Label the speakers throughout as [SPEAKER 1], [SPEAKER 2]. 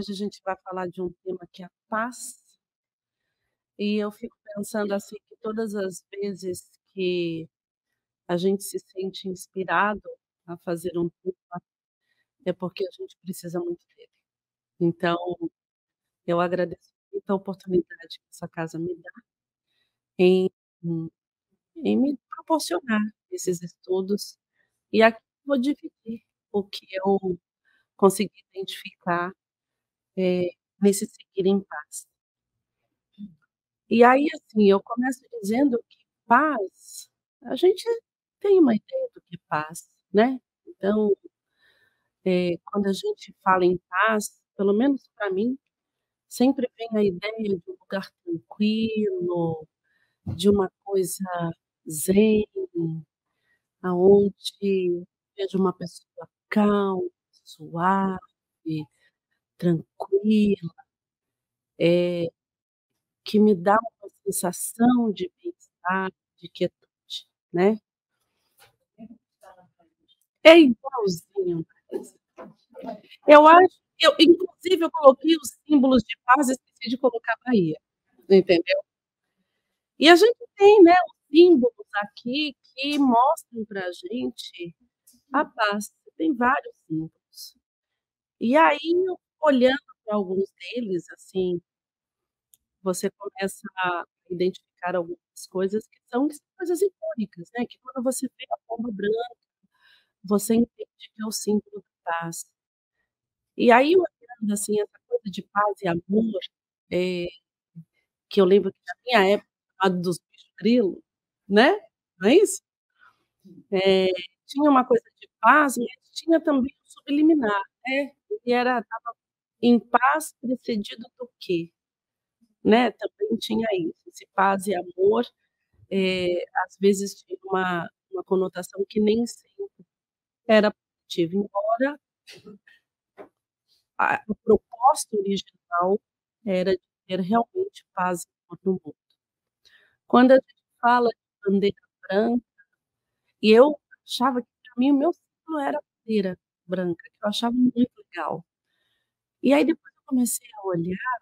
[SPEAKER 1] Hoje a gente vai falar de um tema que é a paz. E eu fico pensando assim que todas as vezes que a gente se sente inspirado a fazer um tema é porque a gente precisa muito dele. Então, eu agradeço muito a oportunidade que essa casa me dá em, hum, em me proporcionar esses estudos. E aqui vou dividir o que eu consegui identificar é, nesse seguir em paz. Hum. E aí, assim, eu começo dizendo que paz, a gente tem uma ideia do que é paz, né? Então, é, quando a gente fala em paz, pelo menos para mim, sempre vem a ideia de um lugar tranquilo, de uma coisa zen, aonde vejo é uma pessoa calma, suave, tranquila, é, que me dá uma sensação de bem-estar, de quietude, né? É igualzinho. Eu acho, eu, inclusive, eu coloquei os símbolos de paz e esqueci de colocar Bahia, entendeu? E a gente tem, né, os símbolos aqui que mostram para a gente a paz. Tem vários símbolos. E aí eu olhando para alguns deles, assim, você começa a identificar algumas coisas que são, coisas icônicas, né? Que quando você vê a pomba branca, você entende que é o símbolo da paz. E aí, olhando assim, essa coisa de paz e amor, é, que eu lembro que na minha época, dos bichos grilos, né? Não é isso? É, tinha uma coisa de paz, mas tinha também o subliminar, né? e era, estava em paz precedido do quê? Né? Também tinha isso, esse paz e amor, é, às vezes tinha uma, uma conotação que nem sempre era positiva, embora a, a proposta original era de ter realmente paz e amor no mundo. Quando a gente fala de bandeira branca, e eu achava que para mim o meu símbolo era bandeira branca, que eu achava muito legal. E aí depois eu comecei a olhar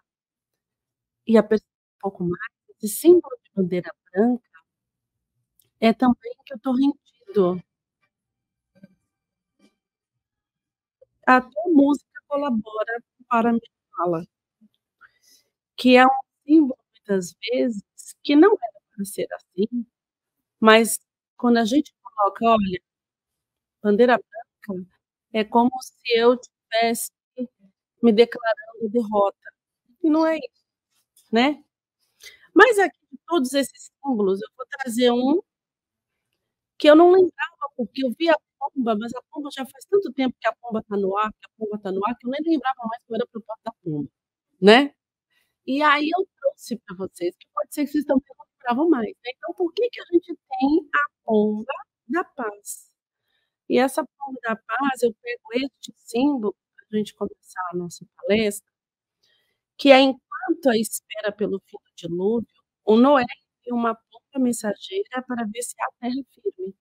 [SPEAKER 1] e a perceber um pouco mais, esse símbolo de bandeira branca é também que eu estou rendido. A tua música colabora para a minha fala, que é um símbolo, muitas vezes, que não é para ser assim, mas quando a gente coloca, olha, bandeira branca, é como se eu tivesse me declarando derrota. E não é isso, né? Mas aqui, todos esses símbolos, eu vou trazer um que eu não lembrava, porque eu vi a pomba, mas a pomba já faz tanto tempo que a pomba está no ar, que a pomba está no ar, que eu nem lembrava mais qual era a proposta da pomba, né? E aí eu trouxe para vocês, que pode ser que vocês também não lembravam mais. Né? Então, por que, que a gente tem a pomba da paz? E essa pomba da paz, eu pego este símbolo a gente começar a nossa palestra, que é enquanto a espera pelo fim do dilúvio, o Noé enviou uma pomba mensageira para ver se a terra firme.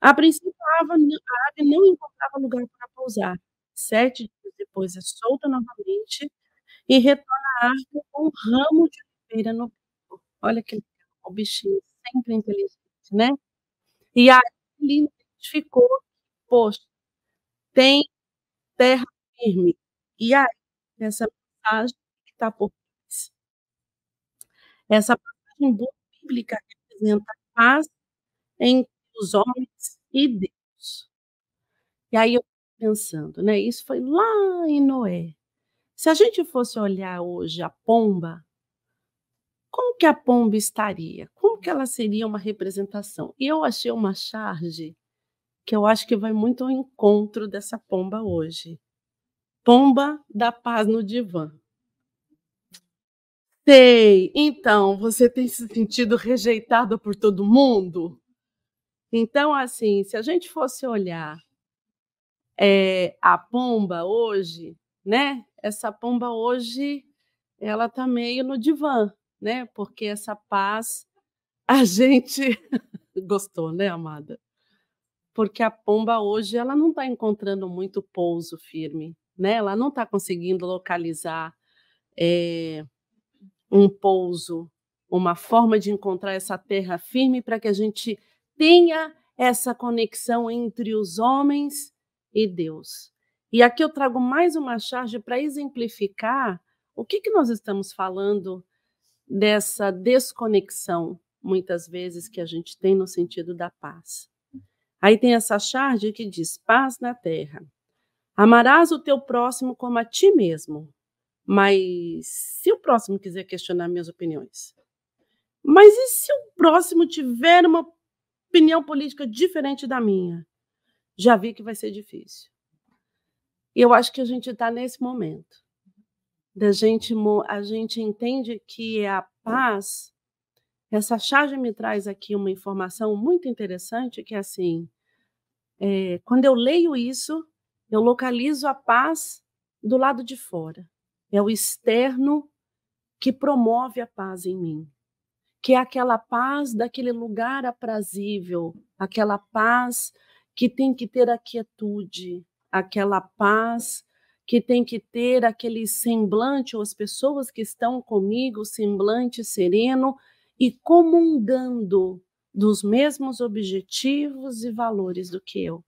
[SPEAKER 1] A princípio, a ave não encontrava lugar para pousar. Sete dias depois é solta novamente e retorna à árvore com um ramo de oliveira no bico. Olha que o bichinho sempre inteligente, né? E aí ele identificou, poxa, tem terra firme. E aí, essa mensagem que está por trás. Essa passagem bíblica representa a paz entre os homens e Deus. E aí eu pensando, né? Isso foi lá em Noé. Se a gente fosse olhar hoje a pomba, como que a pomba estaria? Como que ela seria uma representação? E eu achei uma charge que eu acho que vai muito ao encontro dessa pomba hoje. Pomba da paz no divã. Sei, então, você tem se sentido rejeitada por todo mundo? Então, assim, se a gente fosse olhar é, a pomba hoje, né? Essa pomba hoje, ela tá meio no divã, né? Porque essa paz a gente gostou, né, amada? porque a pomba hoje ela não está encontrando muito pouso firme, né? Ela não está conseguindo localizar é, um pouso, uma forma de encontrar essa terra firme para que a gente tenha essa conexão entre os homens e Deus. E aqui eu trago mais uma charge para exemplificar o que, que nós estamos falando dessa desconexão, muitas vezes, que a gente tem no sentido da paz. Aí tem essa charge que diz: paz na terra. Amarás o teu próximo como a ti mesmo. Mas se o próximo quiser questionar minhas opiniões? Mas e se o próximo tiver uma opinião política diferente da minha? Já vi que vai ser difícil. E eu acho que a gente está nesse momento. Da gente, a gente entende que é a paz essa charge me traz aqui uma informação muito interessante, que é assim, é, quando eu leio isso, eu localizo a paz do lado de fora. É o externo que promove a paz em mim, que é aquela paz daquele lugar aprazível, aquela paz que tem que ter a quietude, aquela paz que tem que ter aquele semblante, ou as pessoas que estão comigo, semblante sereno e comungando dos mesmos objetivos e valores do que eu.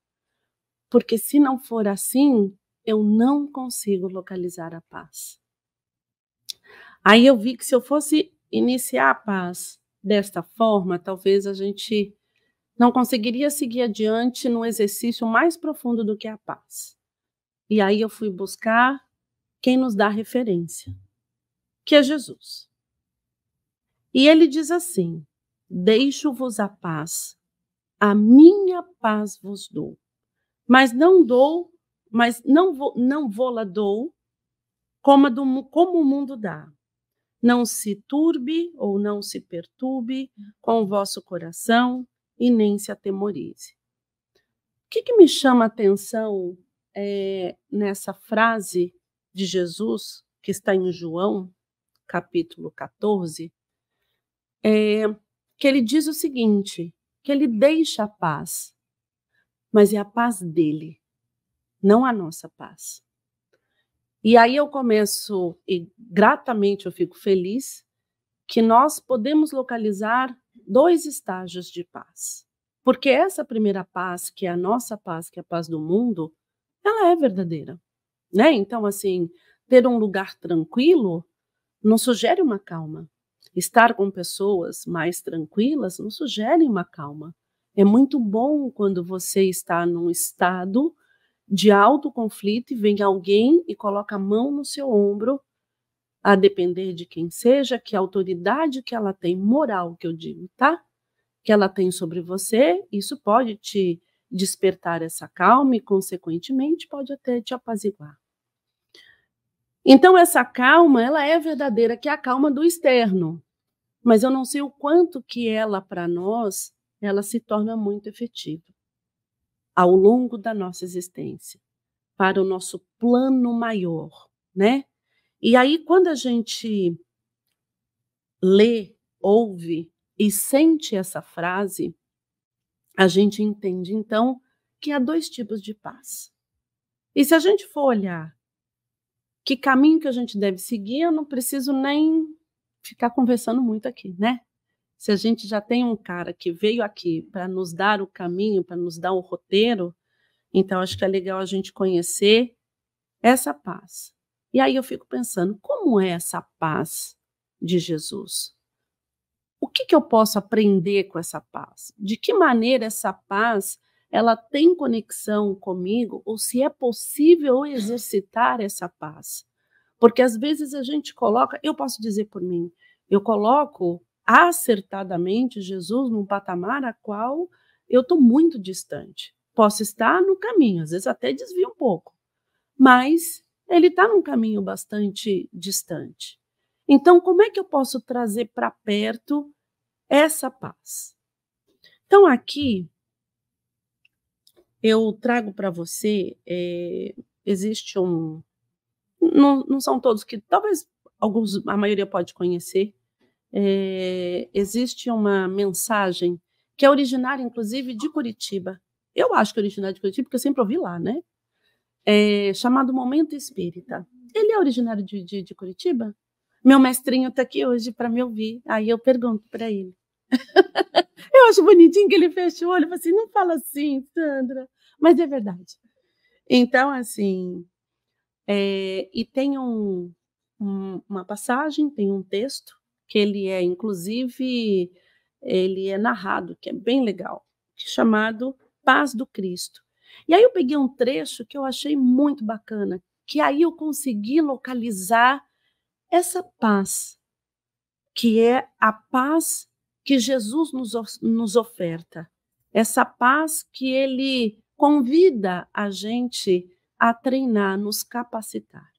[SPEAKER 1] Porque se não for assim, eu não consigo localizar a paz. Aí eu vi que se eu fosse iniciar a paz desta forma, talvez a gente não conseguiria seguir adiante no exercício mais profundo do que a paz. E aí eu fui buscar quem nos dá referência, que é Jesus. E ele diz assim: Deixo-vos a paz, a minha paz vos dou. Mas não dou, mas não vou, não vou la dou como, do, como o mundo dá. Não se turbe ou não se perturbe com o vosso coração e nem se atemorize. O que, que me chama a atenção é, nessa frase de Jesus, que está em João, capítulo 14, é, que ele diz o seguinte: que ele deixa a paz, mas é a paz dele, não a nossa paz. E aí eu começo, e gratamente eu fico feliz, que nós podemos localizar dois estágios de paz. Porque essa primeira paz, que é a nossa paz, que é a paz do mundo, ela é verdadeira. Né? Então, assim, ter um lugar tranquilo não sugere uma calma, Estar com pessoas mais tranquilas não sugere uma calma. É muito bom quando você está num estado de alto conflito e vem alguém e coloca a mão no seu ombro, a depender de quem seja, que autoridade que ela tem, moral que eu digo, tá? Que ela tem sobre você, isso pode te despertar essa calma e, consequentemente, pode até te apaziguar. Então essa calma, ela é verdadeira, que é a calma do externo. Mas eu não sei o quanto que ela para nós, ela se torna muito efetiva ao longo da nossa existência, para o nosso plano maior, né? E aí quando a gente lê, ouve e sente essa frase, a gente entende então que há dois tipos de paz. E se a gente for olhar que caminho que a gente deve seguir, eu não preciso nem ficar conversando muito aqui, né? Se a gente já tem um cara que veio aqui para nos dar o caminho, para nos dar o roteiro, então acho que é legal a gente conhecer essa paz. E aí eu fico pensando, como é essa paz de Jesus? O que, que eu posso aprender com essa paz? De que maneira essa paz ela tem conexão comigo ou se é possível exercitar essa paz. Porque às vezes a gente coloca, eu posso dizer por mim, eu coloco acertadamente Jesus num patamar a qual eu estou muito distante. Posso estar no caminho, às vezes até desvio um pouco, mas ele está num caminho bastante distante. Então, como é que eu posso trazer para perto essa paz? Então, aqui eu trago para você, é, existe um, não, não, são todos que, talvez alguns, a maioria pode conhecer, é, existe uma mensagem que é originária, inclusive, de Curitiba. Eu acho que é originária de Curitiba, porque eu sempre ouvi lá, né? É, chamado Momento Espírita. Ele é originário de, de, de Curitiba? Meu mestrinho está aqui hoje para me ouvir, aí eu pergunto para ele. Eu acho bonitinho que ele fecha o olho e fala assim, não fala assim, Sandra. Mas é verdade. Então, assim, é, e tem um, um, uma passagem, tem um texto, que ele é, inclusive, ele é narrado, que é bem legal, é chamado Paz do Cristo. E aí eu peguei um trecho que eu achei muito bacana, que aí eu consegui localizar essa paz, que é a paz que Jesus nos, nos oferta, essa paz que ele convida a gente a treinar, nos capacitar.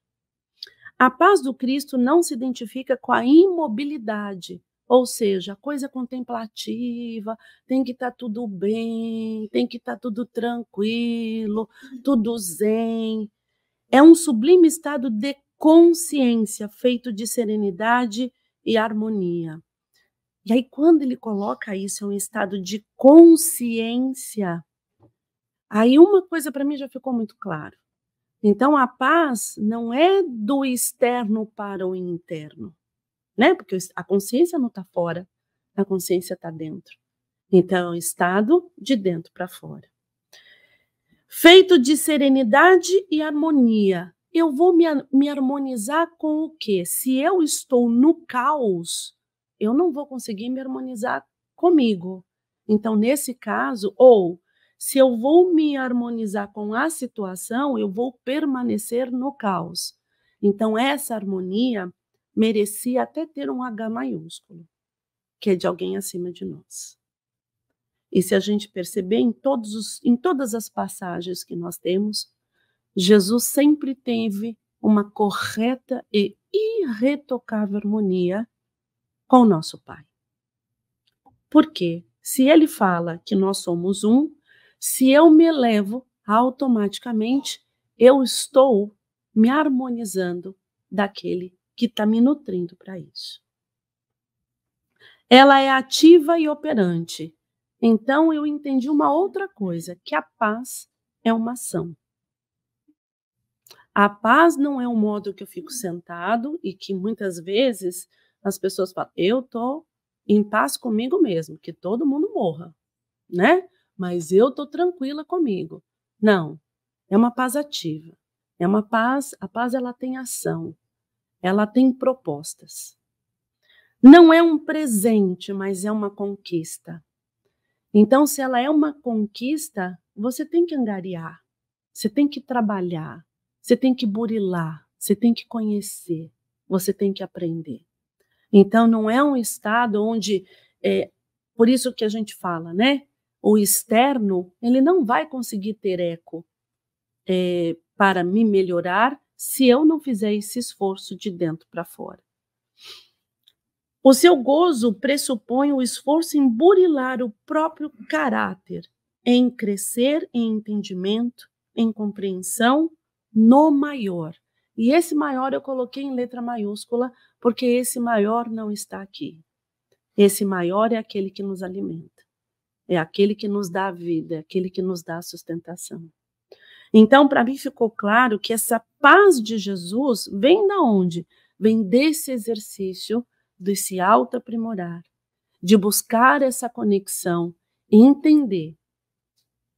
[SPEAKER 1] A paz do Cristo não se identifica com a imobilidade, ou seja, coisa contemplativa, tem que estar tá tudo bem, tem que estar tá tudo tranquilo, tudo zen. É um sublime estado de consciência feito de serenidade e harmonia. E aí, quando ele coloca isso em um estado de consciência, aí uma coisa para mim já ficou muito claro. Então, a paz não é do externo para o interno, né? Porque a consciência não está fora, a consciência está dentro. Então, é um estado de dentro para fora. Feito de serenidade e harmonia. Eu vou me, me harmonizar com o quê? Se eu estou no caos, eu não vou conseguir me harmonizar comigo. Então, nesse caso, ou se eu vou me harmonizar com a situação, eu vou permanecer no caos. Então, essa harmonia merecia até ter um H maiúsculo, que é de alguém acima de nós. E se a gente perceber em, todos os, em todas as passagens que nós temos, Jesus sempre teve uma correta e irretocável harmonia com o nosso Pai. Porque se ele fala que nós somos um, se eu me elevo, automaticamente eu estou me harmonizando daquele que está me nutrindo para isso. Ela é ativa e operante. Então eu entendi uma outra coisa, que a paz é uma ação. A paz não é um modo que eu fico sentado e que muitas vezes as pessoas falam, eu tô em paz comigo mesmo, que todo mundo morra, né? Mas eu tô tranquila comigo. Não, é uma paz ativa. É uma paz, a paz ela tem ação. Ela tem propostas. Não é um presente, mas é uma conquista. Então, se ela é uma conquista, você tem que angariar, você tem que trabalhar, você tem que burilar, você tem que conhecer, você tem que aprender. Então, não é um Estado onde, é, por isso que a gente fala, né? O externo, ele não vai conseguir ter eco é, para me melhorar se eu não fizer esse esforço de dentro para fora. O seu gozo pressupõe o esforço em burilar o próprio caráter, em crescer em entendimento, em compreensão no maior. E esse maior eu coloquei em letra maiúscula porque esse maior não está aqui. Esse maior é aquele que nos alimenta, é aquele que nos dá a vida, é aquele que nos dá a sustentação. Então, para mim ficou claro que essa paz de Jesus vem da onde? Vem desse exercício de se auto-aprimorar, de buscar essa conexão e entender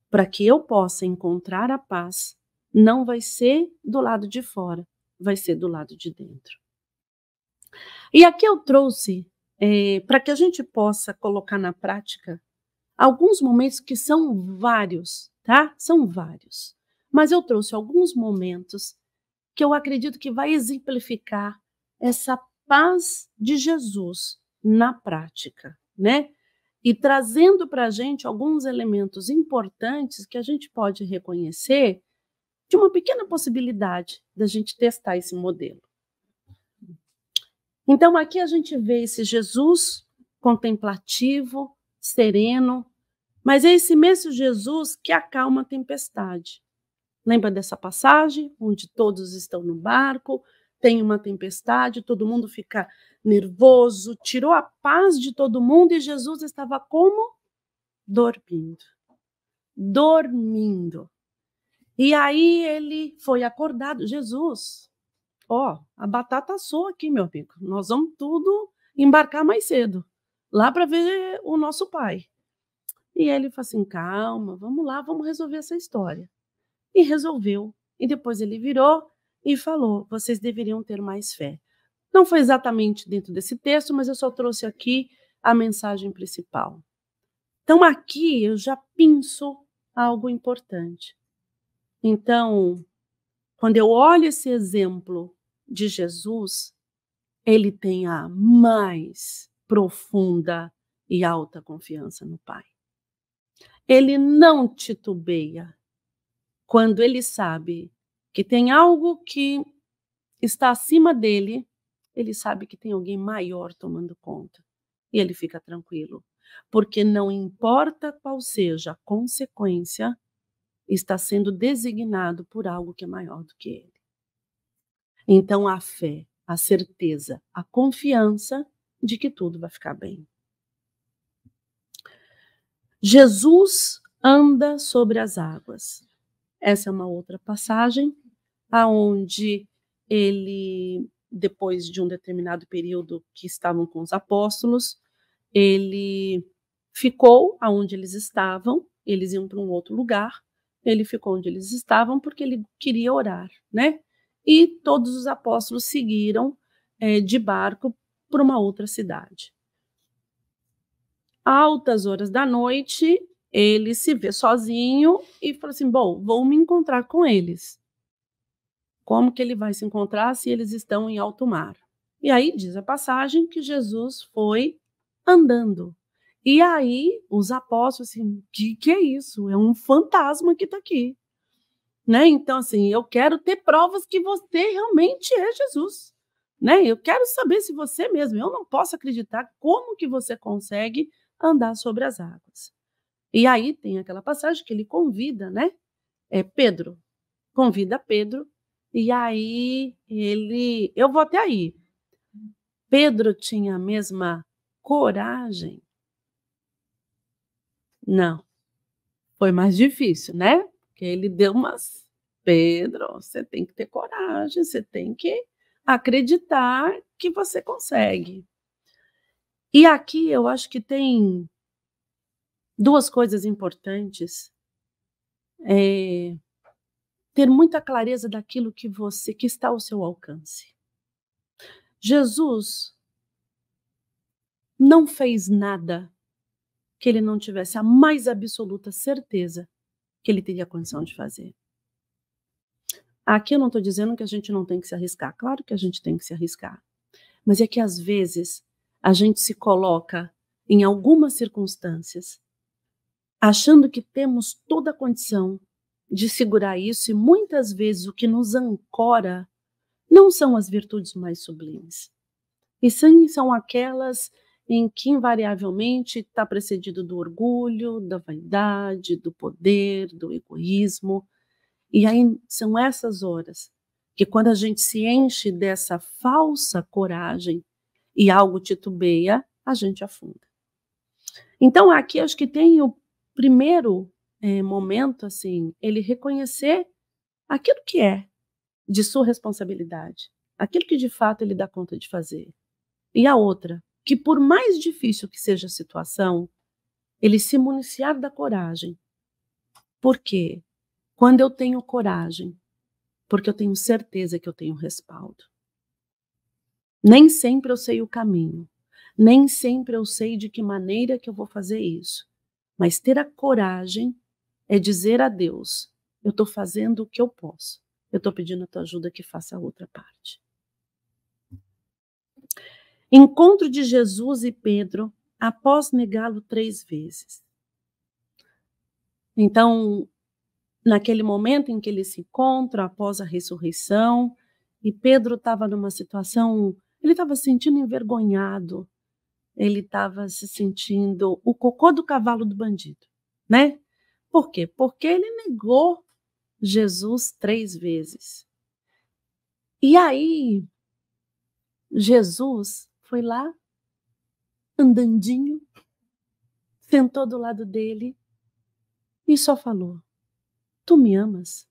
[SPEAKER 1] para que eu possa encontrar a paz, não vai ser do lado de fora, vai ser do lado de dentro. E aqui eu trouxe, é, para que a gente possa colocar na prática, alguns momentos que são vários, tá? São vários. Mas eu trouxe alguns momentos que eu acredito que vai exemplificar essa paz de Jesus na prática, né? E trazendo para a gente alguns elementos importantes que a gente pode reconhecer de uma pequena possibilidade da gente testar esse modelo. Então, aqui a gente vê esse Jesus contemplativo, sereno, mas é esse mesmo Jesus que acalma a tempestade. Lembra dessa passagem, onde todos estão no barco, tem uma tempestade, todo mundo fica nervoso, tirou a paz de todo mundo e Jesus estava como? Dormindo. Dormindo. E aí ele foi acordado, Jesus, ó, a batata assou aqui, meu amigo. Nós vamos tudo embarcar mais cedo, lá para ver o nosso pai. E ele falou assim: calma, vamos lá, vamos resolver essa história. E resolveu. E depois ele virou e falou: vocês deveriam ter mais fé. Não foi exatamente dentro desse texto, mas eu só trouxe aqui a mensagem principal. Então, aqui eu já penso algo importante. Então, quando eu olho esse exemplo de Jesus, ele tem a mais profunda e alta confiança no Pai. Ele não titubeia quando ele sabe que tem algo que está acima dele, ele sabe que tem alguém maior tomando conta. E ele fica tranquilo, porque não importa qual seja a consequência, está sendo designado por algo que é maior do que ele. Então, a fé, a certeza, a confiança de que tudo vai ficar bem. Jesus anda sobre as águas. Essa é uma outra passagem aonde ele depois de um determinado período que estavam com os apóstolos, ele ficou aonde eles estavam, eles iam para um outro lugar, ele ficou onde eles estavam porque ele queria orar, né? e todos os apóstolos seguiram é, de barco para uma outra cidade. Altas horas da noite, ele se vê sozinho e fala assim: Bom, vou me encontrar com eles. Como que ele vai se encontrar se eles estão em alto mar? E aí diz a passagem que Jesus foi andando. E aí os apóstolos assim: "O que é isso? É um fantasma que está aqui. Né? Então, assim, eu quero ter provas que você realmente é Jesus. Né? Eu quero saber se você mesmo, eu não posso acreditar como que você consegue andar sobre as águas. E aí tem aquela passagem que ele convida, né? É Pedro. Convida Pedro. E aí ele, eu vou até aí. Pedro tinha a mesma coragem? Não. Foi mais difícil, né? Porque ele deu umas. Pedro, você tem que ter coragem, você tem que acreditar que você consegue. E aqui eu acho que tem duas coisas importantes. É, ter muita clareza daquilo que você que está ao seu alcance. Jesus não fez nada que ele não tivesse a mais absoluta certeza que ele teria condição de fazer. Aqui eu não estou dizendo que a gente não tem que se arriscar. Claro que a gente tem que se arriscar. Mas é que às vezes a gente se coloca em algumas circunstâncias achando que temos toda a condição de segurar isso e muitas vezes o que nos ancora não são as virtudes mais sublimes. E sim são aquelas em que invariavelmente está precedido do orgulho, da vaidade, do poder, do egoísmo. E aí são essas horas que, quando a gente se enche dessa falsa coragem e algo titubeia, a gente afunda. Então, aqui acho que tem o primeiro é, momento, assim, ele reconhecer aquilo que é de sua responsabilidade, aquilo que de fato ele dá conta de fazer. E a outra, que, por mais difícil que seja a situação, ele se municiar da coragem. Por quê? Quando eu tenho coragem, porque eu tenho certeza que eu tenho respaldo. Nem sempre eu sei o caminho, nem sempre eu sei de que maneira que eu vou fazer isso, mas ter a coragem é dizer a Deus: eu estou fazendo o que eu posso, eu estou pedindo a tua ajuda que faça a outra parte. Encontro de Jesus e Pedro após negá-lo três vezes. Então, naquele momento em que eles se encontram após a ressurreição, e Pedro estava numa situação, ele estava se sentindo envergonhado, ele estava se sentindo o cocô do cavalo do bandido, né? Por quê? Porque ele negou Jesus três vezes. E aí, Jesus foi lá, andandinho, sentou do lado dele e só falou: Tu me amas?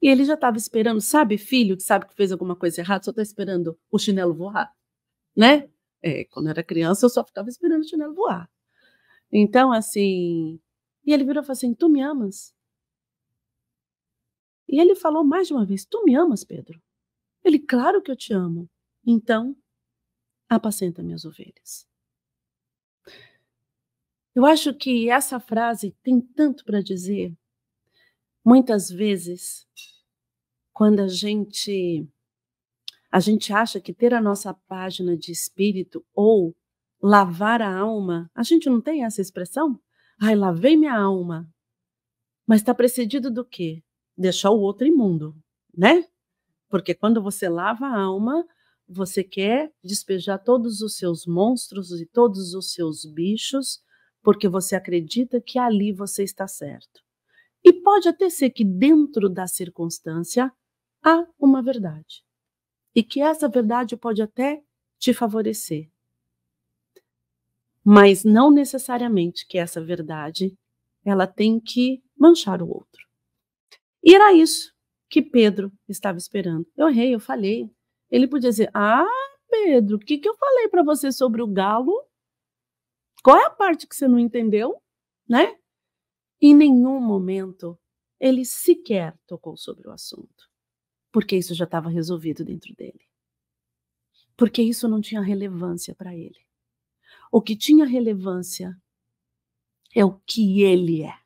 [SPEAKER 1] E ele já estava esperando, sabe, filho, que sabe que fez alguma coisa errada, só está esperando o chinelo voar, né? É, quando eu era criança, eu só ficava esperando o chinelo voar. Então, assim. E ele virou e falou assim: Tu me amas? E ele falou mais de uma vez: Tu me amas, Pedro? Ele, claro que eu te amo. Então, apacenta minhas ovelhas. Eu acho que essa frase tem tanto para dizer. Muitas vezes, quando a gente a gente acha que ter a nossa página de espírito ou lavar a alma, a gente não tem essa expressão? Ai, lavei minha alma. Mas está precedido do quê? Deixar o outro imundo, né? Porque quando você lava a alma, você quer despejar todos os seus monstros e todos os seus bichos, porque você acredita que ali você está certo. E pode até ser que dentro da circunstância há uma verdade. E que essa verdade pode até te favorecer. Mas não necessariamente que essa verdade ela tem que manchar o outro. E era isso que Pedro estava esperando. Eu errei, eu falei ele podia dizer: Ah, Pedro, o que, que eu falei para você sobre o galo? Qual é a parte que você não entendeu? Né? Em nenhum momento ele sequer tocou sobre o assunto, porque isso já estava resolvido dentro dele. Porque isso não tinha relevância para ele. O que tinha relevância é o que ele é,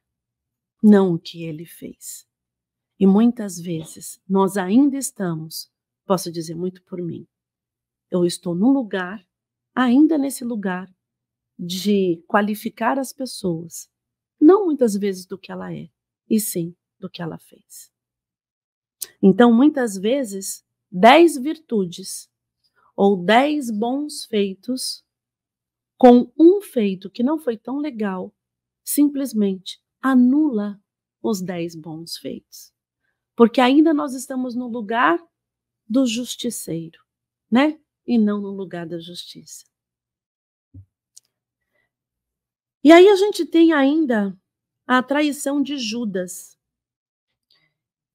[SPEAKER 1] não o que ele fez. E muitas vezes nós ainda estamos Posso dizer muito por mim. Eu estou num lugar, ainda nesse lugar, de qualificar as pessoas, não muitas vezes do que ela é, e sim do que ela fez. Então, muitas vezes, dez virtudes ou dez bons feitos, com um feito que não foi tão legal, simplesmente anula os dez bons feitos. Porque ainda nós estamos no lugar do justiceiro, né? E não no lugar da justiça. E aí a gente tem ainda a traição de Judas.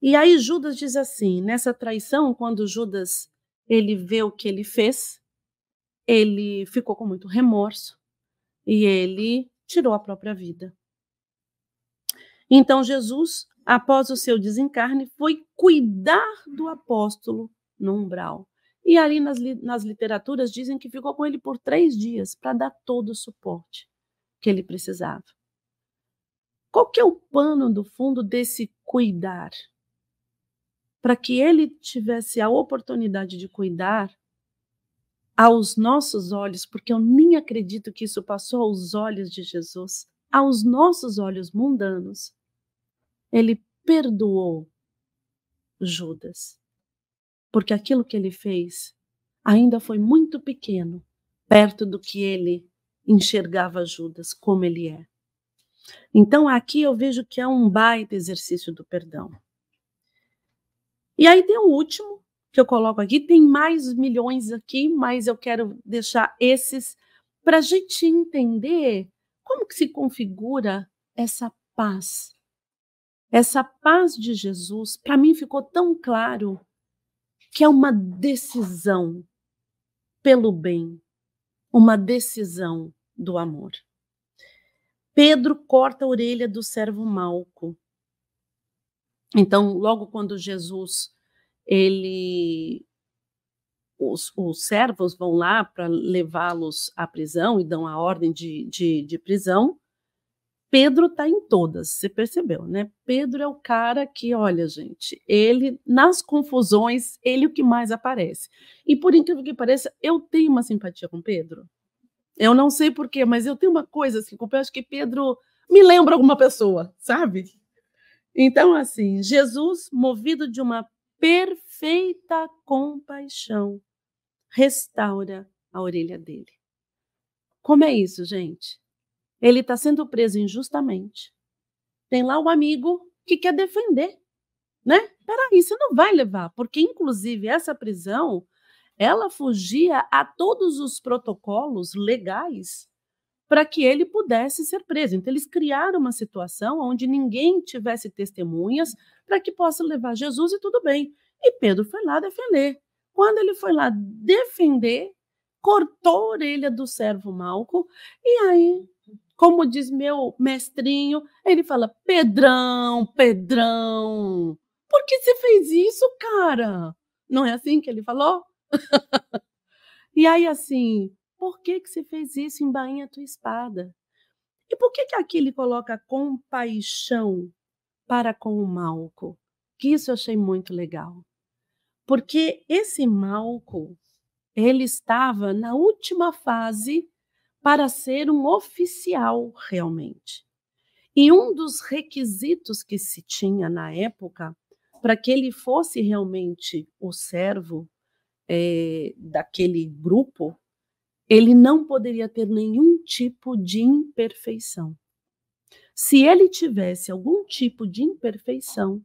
[SPEAKER 1] E aí Judas diz assim, nessa traição, quando Judas ele vê o que ele fez, ele ficou com muito remorso e ele tirou a própria vida. Então Jesus, após o seu desencarne, foi cuidar do apóstolo no umbral. E ali nas, nas literaturas dizem que ficou com ele por três dias para dar todo o suporte que ele precisava. Qual que é o pano do fundo desse cuidar? Para que ele tivesse a oportunidade de cuidar aos nossos olhos, porque eu nem acredito que isso passou aos olhos de Jesus, aos nossos olhos mundanos, ele perdoou Judas porque aquilo que ele fez ainda foi muito pequeno, perto do que ele enxergava Judas como ele é. Então aqui eu vejo que é um baita exercício do perdão. E aí tem o último que eu coloco aqui, tem mais milhões aqui, mas eu quero deixar esses para a gente entender como que se configura essa paz. Essa paz de Jesus, para mim ficou tão claro que é uma decisão pelo bem, uma decisão do amor. Pedro corta a orelha do servo Malco. Então, logo quando Jesus, ele os, os, servos vão lá para levá-los à prisão e dão a ordem de, de, de prisão. Pedro tá em todas, você percebeu, né? Pedro é o cara que, olha, gente, ele nas confusões, ele é o que mais aparece. E por incrível que pareça, eu tenho uma simpatia com Pedro. Eu não sei porquê, mas eu tenho uma coisa assim, com eu acho que Pedro me lembra alguma pessoa, sabe? Então, assim, Jesus, movido de uma perfeita compaixão, restaura a orelha dele. Como é isso, gente? Ele está sendo preso injustamente. Tem lá um amigo que quer defender, né? Peraí, você não vai levar, porque inclusive essa prisão ela fugia a todos os protocolos legais para que ele pudesse ser preso. Então, eles criaram uma situação onde ninguém tivesse testemunhas para que possa levar Jesus e tudo bem. E Pedro foi lá defender. Quando ele foi lá defender, cortou a orelha do servo Malco e aí como diz meu mestrinho, ele fala: Pedrão, Pedrão, por que você fez isso, cara? Não é assim que ele falou? e aí, assim, por que, que você fez isso em Bainha, a tua espada? E por que, que aqui ele coloca compaixão para com o Malco? Que isso eu achei muito legal. Porque esse Malco, ele estava na última fase para ser um oficial realmente. E um dos requisitos que se tinha na época para que ele fosse realmente o servo é, daquele grupo, ele não poderia ter nenhum tipo de imperfeição. Se ele tivesse algum tipo de imperfeição,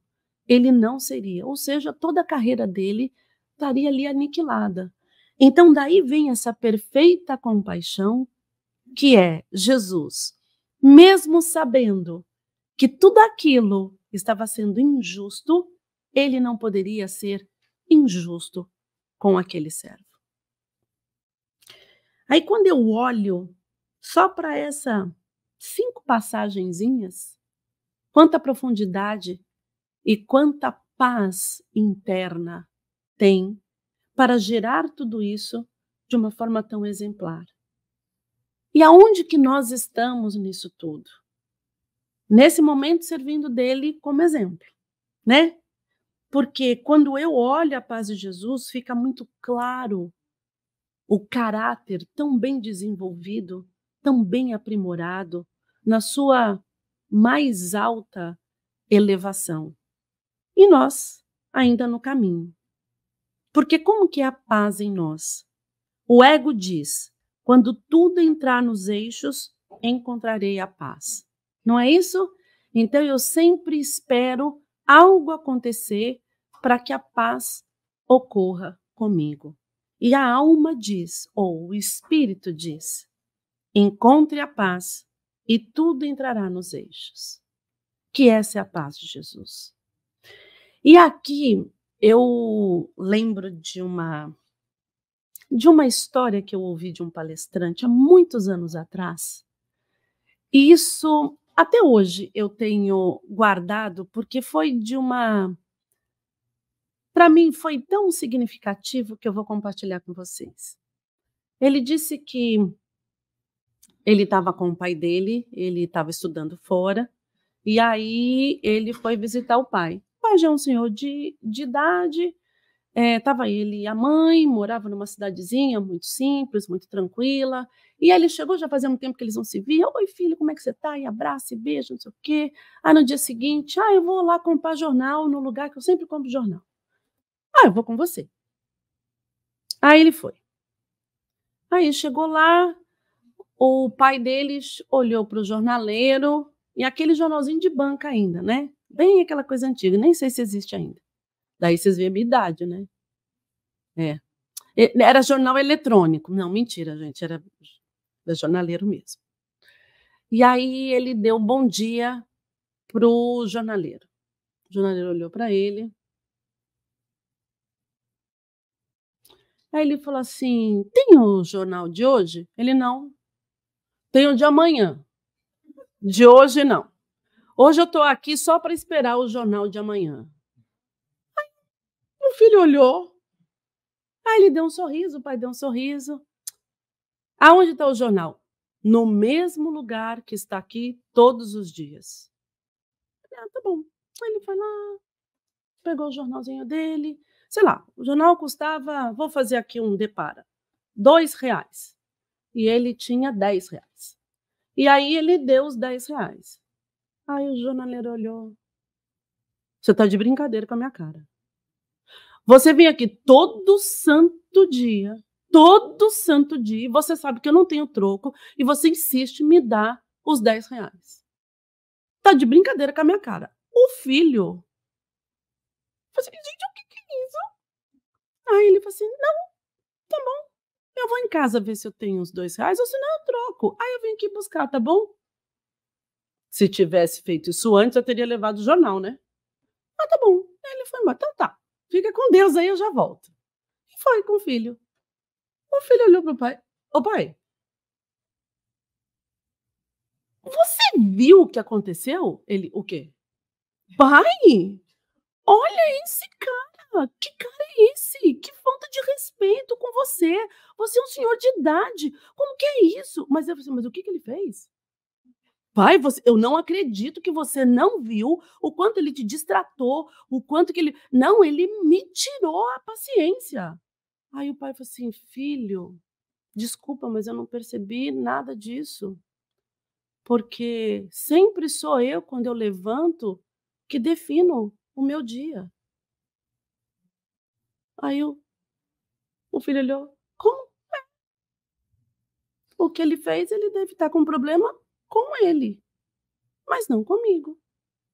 [SPEAKER 1] ele não seria, ou seja, toda a carreira dele estaria ali aniquilada. Então, daí vem essa perfeita compaixão que é Jesus, mesmo sabendo que tudo aquilo estava sendo injusto, ele não poderia ser injusto com aquele servo. Aí quando eu olho só para essas cinco passagenzinhas, quanta profundidade e quanta paz interna tem para gerar tudo isso de uma forma tão exemplar. E aonde que nós estamos nisso tudo? Nesse momento, servindo dele como exemplo, né? Porque quando eu olho a paz de Jesus, fica muito claro o caráter tão bem desenvolvido, tão bem aprimorado, na sua mais alta elevação. E nós ainda no caminho. Porque como que é a paz em nós? O ego diz: quando tudo entrar nos eixos, encontrarei a paz. Não é isso? Então eu sempre espero algo acontecer para que a paz ocorra comigo. E a alma diz, ou o espírito diz: encontre a paz e tudo entrará nos eixos. Que essa é a paz de Jesus. E aqui eu lembro de uma de uma história que eu ouvi de um palestrante há muitos anos atrás. E isso até hoje eu tenho guardado, porque foi de uma. Para mim, foi tão significativo que eu vou compartilhar com vocês. Ele disse que ele estava com o pai dele, ele estava estudando fora, e aí ele foi visitar o pai. O pai já é um senhor de, de idade, Estava é, ele e a mãe, morava numa cidadezinha muito simples, muito tranquila. E aí ele chegou, já fazia um tempo que eles não se via Oi, filho, como é que você está? E abraça, e beija, não sei o quê. Aí no dia seguinte, ah, eu vou lá comprar jornal no lugar que eu sempre compro jornal. Ah, eu vou com você. Aí ele foi. Aí chegou lá, o pai deles olhou para o jornaleiro, e aquele jornalzinho de banca ainda, né? Bem aquela coisa antiga, nem sei se existe ainda. Daí vocês veem a minha idade, né? É. Né, era jornal eletrônico. Não, mentira, gente. Era, era é jornaleiro mesmo. E aí ele deu um bom dia pro jornaleiro. O jornaleiro olhou para ele. Aí ele falou assim: tem o jornal de hoje? Ele não. Tem o de amanhã. De hoje, não. Hoje eu estou aqui só para esperar o jornal de amanhã o filho olhou. Aí ele deu um sorriso, o pai deu um sorriso. Aonde está o jornal? No mesmo lugar que está aqui todos os dias. Ah, tá bom. Aí ele foi lá, pegou o jornalzinho dele. Sei lá, o jornal custava, vou fazer aqui um depara, dois reais. E ele tinha dez reais. E aí ele deu os dez reais. Aí o jornaleiro olhou. Você está de brincadeira com a minha cara. Você vem aqui todo santo dia, todo santo dia, e você sabe que eu não tenho troco, e você insiste em me dar os 10 reais. Tá de brincadeira com a minha cara. O filho. Falei, assim, gente, o que, é isso? Aí ele falou assim: não, tá bom. Eu vou em casa ver se eu tenho os dois reais, ou se não, eu troco. Aí eu vim aqui buscar, tá bom? Se tivesse feito isso antes, eu teria levado o jornal, né? Ah, tá bom. Aí ele foi embora. Então tá fica com Deus aí, eu já volto. E foi com o filho. O filho olhou para o pai: Ô pai, você viu o que aconteceu? Ele: O quê? Pai, olha esse cara. Que cara é esse? Que falta de respeito com você. Você é um senhor de idade. Como que é isso? Mas eu falei, assim, mas o que, que ele fez? Pai, você, eu não acredito que você não viu o quanto ele te distratou, o quanto que ele. Não, ele me tirou a paciência. Aí o pai falou assim: Filho, desculpa, mas eu não percebi nada disso. Porque sempre sou eu, quando eu levanto, que defino o meu dia. Aí o filho olhou: Como? É? O que ele fez, ele deve estar com um problema com ele, mas não comigo.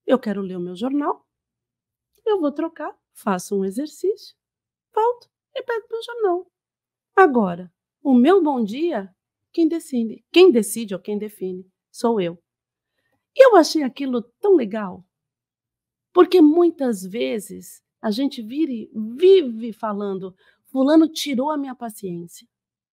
[SPEAKER 1] Eu quero ler o meu jornal, eu vou trocar, faço um exercício, volto e pego meu jornal. Agora, o meu bom dia, quem decide? Quem decide ou quem define? Sou eu. E eu achei aquilo tão legal, porque muitas vezes a gente vive falando: Fulano tirou a minha paciência.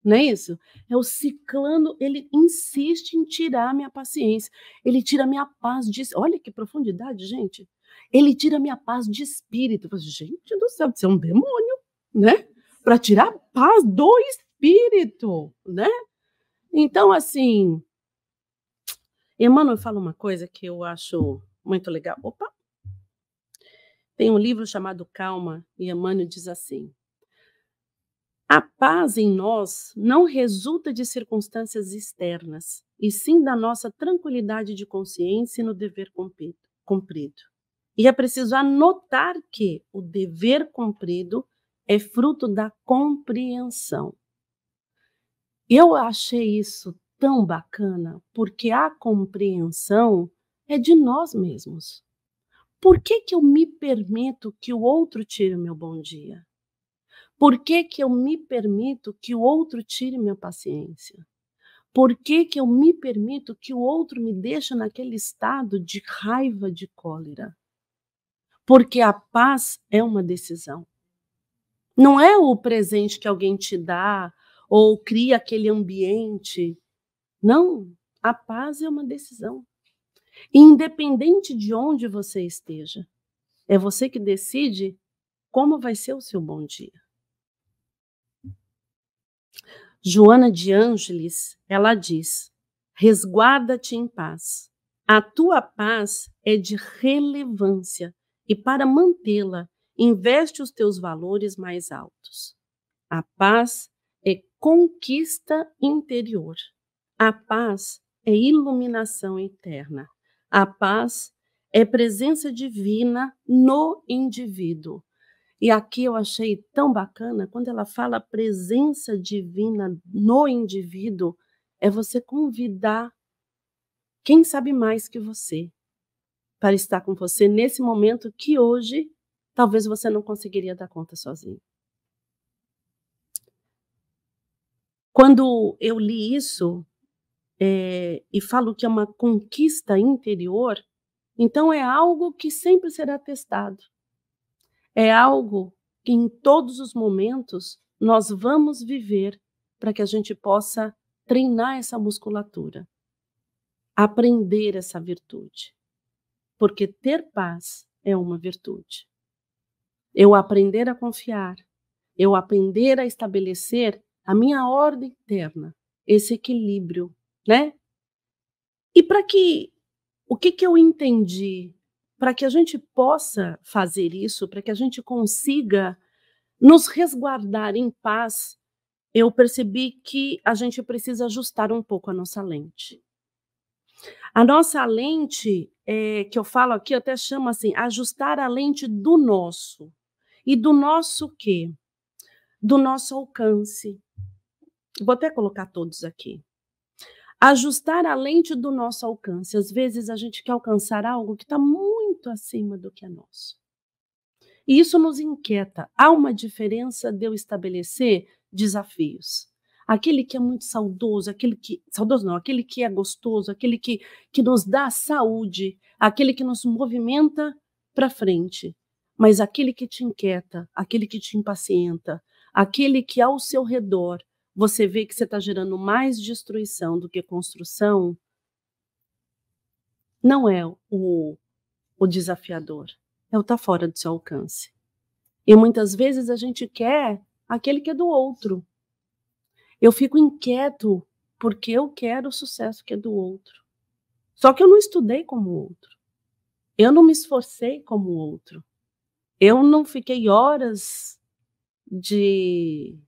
[SPEAKER 1] Não é isso? É o ciclano, ele insiste em tirar minha paciência. Ele tira minha paz de. Olha que profundidade, gente. Ele tira minha paz de espírito. Assim, gente do céu, você é um demônio, né? Para tirar a paz do espírito, né? Então, assim. Emmanuel fala uma coisa que eu acho muito legal. Opa! Tem um livro chamado Calma, e Emmanuel diz assim: a paz em nós não resulta de circunstâncias externas, e sim da nossa tranquilidade de consciência no dever cumprido. E é preciso anotar que o dever cumprido é fruto da compreensão. Eu achei isso tão bacana porque a compreensão é de nós mesmos. Por que, que eu me permito que o outro tire o meu bom dia? Por que, que eu me permito que o outro tire minha paciência? Por que, que eu me permito que o outro me deixe naquele estado de raiva, de cólera? Porque a paz é uma decisão. Não é o presente que alguém te dá ou cria aquele ambiente. Não, a paz é uma decisão. Independente de onde você esteja, é você que decide como vai ser o seu bom dia. Joana de Ângeles, ela diz: resguarda-te em paz. A tua paz é de relevância e para mantê-la, investe os teus valores mais altos. A paz é conquista interior. A paz é iluminação interna. A paz é presença divina no indivíduo. E aqui eu achei tão bacana quando ela fala a presença divina no indivíduo é você convidar quem sabe mais que você para estar com você nesse momento que hoje talvez você não conseguiria dar conta sozinho. Quando eu li isso é, e falo que é uma conquista interior, então é algo que sempre será testado. É algo que em todos os momentos nós vamos viver para que a gente possa treinar essa musculatura, aprender essa virtude. Porque ter paz é uma virtude. Eu aprender a confiar, eu aprender a estabelecer a minha ordem interna, esse equilíbrio, né? E para que o que, que eu entendi para que a gente possa fazer isso, para que a gente consiga nos resguardar em paz, eu percebi que a gente precisa ajustar um pouco a nossa lente. A nossa lente, é, que eu falo aqui, eu até chamo assim, ajustar a lente do nosso. E do nosso quê? Do nosso alcance. Vou até colocar todos aqui. Ajustar a lente do nosso alcance. Às vezes a gente quer alcançar algo que está muito muito acima do que é nosso. E isso nos inquieta. Há uma diferença de eu estabelecer desafios. Aquele que é muito saudoso, aquele que. Saudoso não, aquele que é gostoso, aquele que, que nos dá saúde, aquele que nos movimenta para frente. Mas aquele que te inquieta, aquele que te impacienta, aquele que ao seu redor você vê que você está gerando mais destruição do que construção, não é o o desafiador, é o tá fora do seu alcance. E muitas vezes a gente quer aquele que é do outro. Eu fico inquieto porque eu quero o sucesso que é do outro. Só que eu não estudei como o outro. Eu não me esforcei como o outro. Eu não fiquei horas de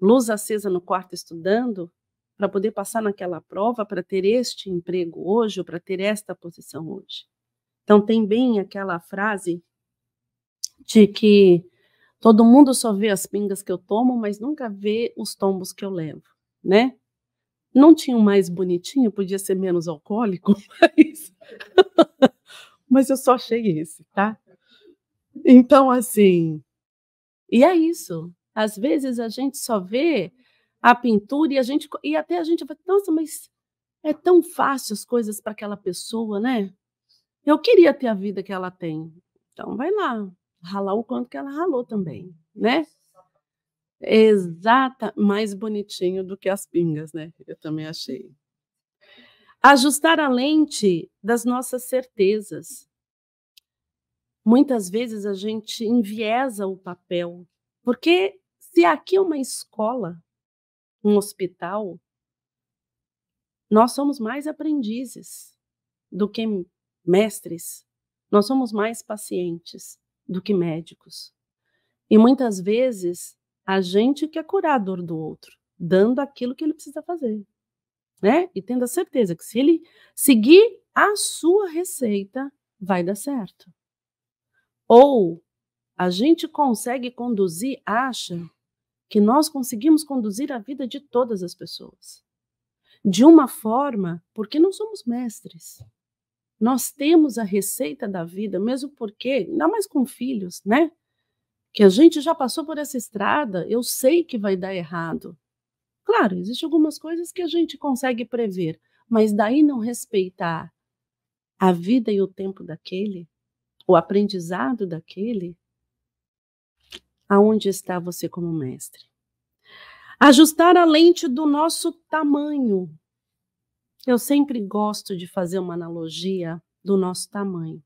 [SPEAKER 1] luz acesa no quarto estudando para poder passar naquela prova, para ter este emprego hoje, ou para ter esta posição hoje. Então, tem bem aquela frase de que todo mundo só vê as pingas que eu tomo, mas nunca vê os tombos que eu levo, né? Não tinha um mais bonitinho, podia ser menos alcoólico, mas, mas eu só achei esse, tá? Então, assim, e é isso. Às vezes a gente só vê a pintura e a gente e até a gente vai, nossa, mas é tão fácil as coisas para aquela pessoa, né? Eu queria ter a vida que ela tem. Então vai lá, ralar o quanto que ela ralou também, né? Exata, mais bonitinho do que as pingas, né? Eu também achei. Ajustar a lente das nossas certezas. Muitas vezes a gente enviesa o papel, porque se aqui é uma escola, um hospital, nós somos mais aprendizes do que mestres, nós somos mais pacientes do que médicos. E muitas vezes a gente que curar a dor do outro, dando aquilo que ele precisa fazer. Né? E tendo a certeza que se ele seguir a sua receita, vai dar certo. Ou a gente consegue conduzir, acha que nós conseguimos conduzir a vida de todas as pessoas. De uma forma, porque não somos mestres. Nós temos a receita da vida, mesmo porque, ainda mais com filhos, né? Que a gente já passou por essa estrada, eu sei que vai dar errado. Claro, existem algumas coisas que a gente consegue prever, mas daí não respeitar a vida e o tempo daquele, o aprendizado daquele, aonde está você como mestre? Ajustar a lente do nosso tamanho, eu sempre gosto de fazer uma analogia do nosso tamanho.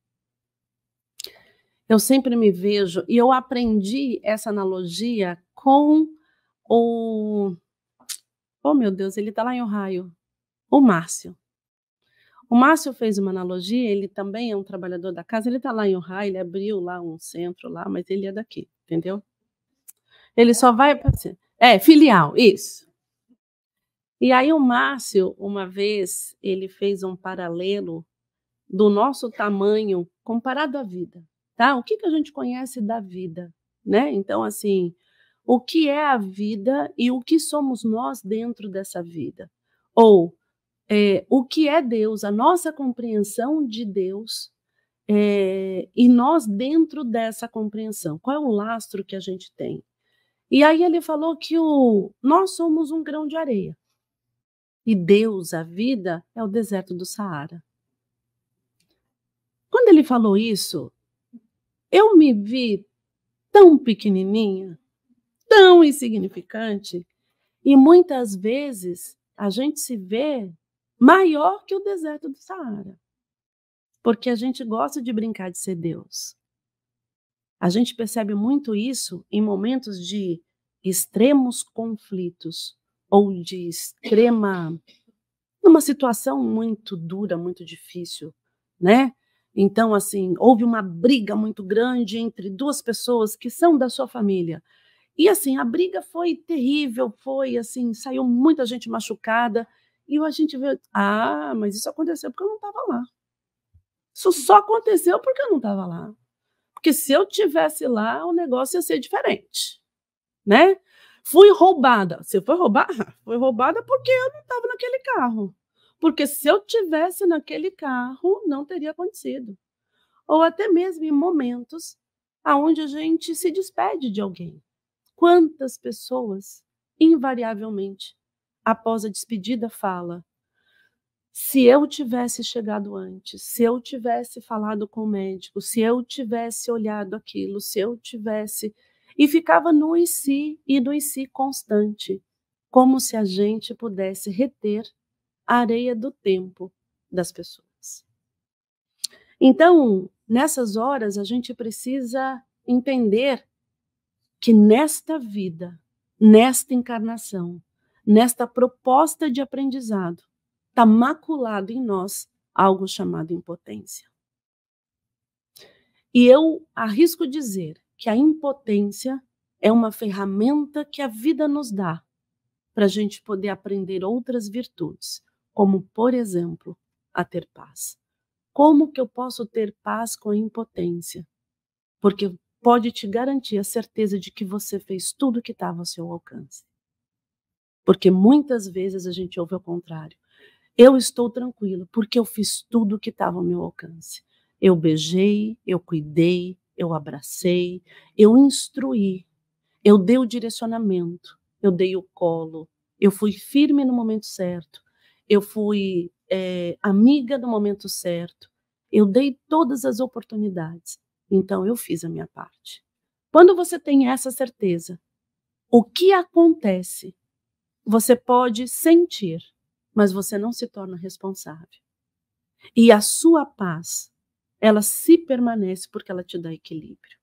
[SPEAKER 1] Eu sempre me vejo, e eu aprendi essa analogia com o. Oh, meu Deus, ele está lá em Ohio. O Márcio. O Márcio fez uma analogia, ele também é um trabalhador da casa, ele está lá em Ohio, ele abriu lá um centro lá, mas ele é daqui, entendeu? Ele só vai. É, filial, isso. E aí o Márcio, uma vez, ele fez um paralelo do nosso tamanho comparado à vida, tá? O que, que a gente conhece da vida, né? Então, assim, o que é a vida e o que somos nós dentro dessa vida? Ou é, o que é Deus, a nossa compreensão de Deus é, e nós dentro dessa compreensão, qual é o lastro que a gente tem? E aí ele falou que o, nós somos um grão de areia e Deus, a vida, é o deserto do Saara. Quando ele falou isso, eu me vi tão pequenininha, tão insignificante, e muitas vezes a gente se vê maior que o deserto do Saara. Porque a gente gosta de brincar de ser Deus. A gente percebe muito isso em momentos de extremos conflitos, ou de extrema numa situação muito dura, muito difícil, né? Então, assim, houve uma briga muito grande entre duas pessoas que são da sua família. E assim, a briga foi terrível, foi assim, saiu muita gente machucada. E a gente vê, ah, mas isso aconteceu porque eu não estava lá. Isso só aconteceu porque eu não estava lá. Porque se eu tivesse lá, o negócio ia ser diferente, né? Fui roubada. Se foi roubada, foi roubada porque eu não estava naquele carro. Porque se eu tivesse naquele carro, não teria acontecido. Ou até mesmo em momentos aonde a gente se despede de alguém. Quantas pessoas, invariavelmente, após a despedida, fala: se eu tivesse chegado antes, se eu tivesse falado com o médico, se eu tivesse olhado aquilo, se eu tivesse e ficava no em si e no em si constante, como se a gente pudesse reter a areia do tempo das pessoas. Então, nessas horas, a gente precisa entender que nesta vida, nesta encarnação, nesta proposta de aprendizado, está maculado em nós algo chamado impotência. E eu arrisco dizer que a impotência é uma ferramenta que a vida nos dá para a gente poder aprender outras virtudes, como, por exemplo, a ter paz. Como que eu posso ter paz com a impotência? Porque pode te garantir a certeza de que você fez tudo o que estava ao seu alcance. Porque muitas vezes a gente ouve ao contrário. Eu estou tranquilo porque eu fiz tudo o que estava ao meu alcance. Eu beijei, eu cuidei, eu abracei, eu instruí, eu dei o direcionamento, eu dei o colo, eu fui firme no momento certo, eu fui é, amiga no momento certo, eu dei todas as oportunidades. Então, eu fiz a minha parte. Quando você tem essa certeza, o que acontece? Você pode sentir, mas você não se torna responsável. E a sua paz ela se permanece porque ela te dá equilíbrio.